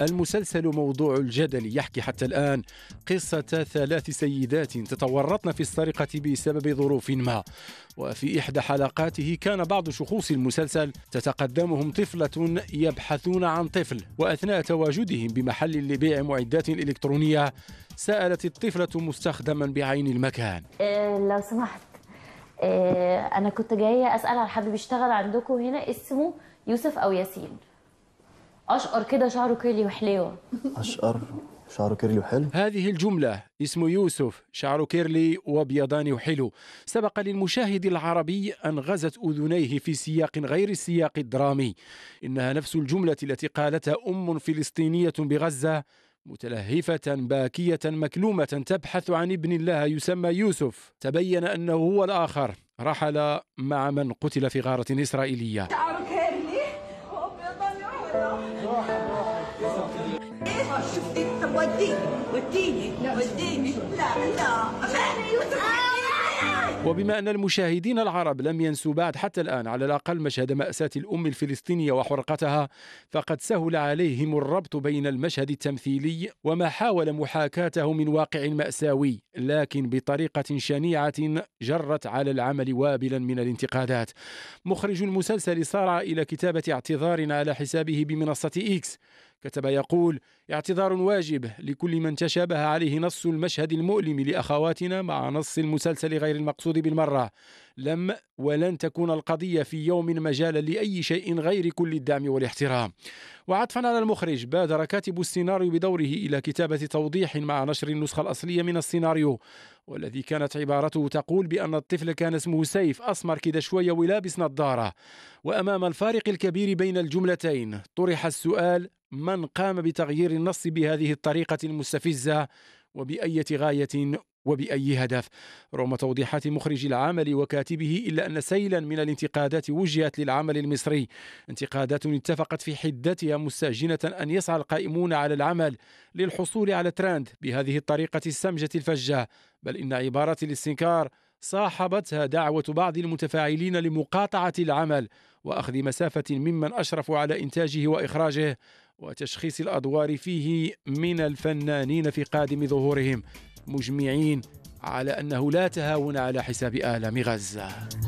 المسلسل موضوع الجدل يحكي حتى الآن قصة ثلاث سيدات تتورطن في السرقة بسبب ظروف ما وفي إحدى حلقاته كان بعض شخوص المسلسل تتقدمهم طفلة يبحثون عن طفل وأثناء تواجدهم بمحل لبيع معدات إلكترونية سألت الطفلة مستخدما بعين المكان إيه لو سمحت إيه أنا كنت جاية أسأل على حد بيشتغل عندكم هنا اسمه يوسف أو ياسين اشقر كده شعره كيرلي وحليوه اشقر شعره كيرلي وحلو هذه الجملة اسم يوسف شعره كيرلي وابيضان وحلو سبق للمشاهد العربي أن غزت أذنيه في سياق غير السياق الدرامي إنها نفس الجملة التي قالتها أم فلسطينية بغزة متلهفة باكية مكلومة تبحث عن ابن لها يسمى يوسف تبين أنه هو الآخر رحل مع من قتل في غارة إسرائيلية شفتك طب وديني وديني وديني لا لا وبما أن المشاهدين العرب لم ينسوا بعد حتى الآن على الأقل مشهد مأساة الأم الفلسطينية وحرقتها فقد سهل عليهم الربط بين المشهد التمثيلي وما حاول محاكاته من واقع مأساوي لكن بطريقة شنيعة جرت على العمل وابلا من الانتقادات مخرج المسلسل سار إلى كتابة اعتذار على حسابه بمنصة إكس كتب يقول اعتذار واجب لكل من تشابه عليه نص المشهد المؤلم لأخواتنا مع نص المسلسل غير المقصود بالمرة لم ولن تكون القضية في يوم مجالا لأي شيء غير كل الدعم والاحترام وعطفا على المخرج بادر كاتب السيناريو بدوره إلى كتابة توضيح مع نشر النسخة الأصلية من السيناريو والذي كانت عبارته تقول بأن الطفل كان اسمه سيف أسمر كده شوية ولابس نظارة وأمام الفارق الكبير بين الجملتين طرح السؤال من قام بتغيير النص بهذه الطريقة المستفزة وبأية غاية وبأي هدف رغم توضيحات مخرج العمل وكاتبه إلا أن سيلا من الانتقادات وجهت للعمل المصري انتقادات اتفقت في حدتها مستأجنة أن يسعى القائمون على العمل للحصول على ترند بهذه الطريقة السمجة الفجة بل إن عبارة الاستنكار صاحبتها دعوة بعض المتفاعلين لمقاطعة العمل وأخذ مسافة ممن أشرفوا على إنتاجه وإخراجه وتشخيص الأدوار فيه من الفنانين في قادم ظهورهم مجمعين على أنه لا تهاون على حساب آلام غزة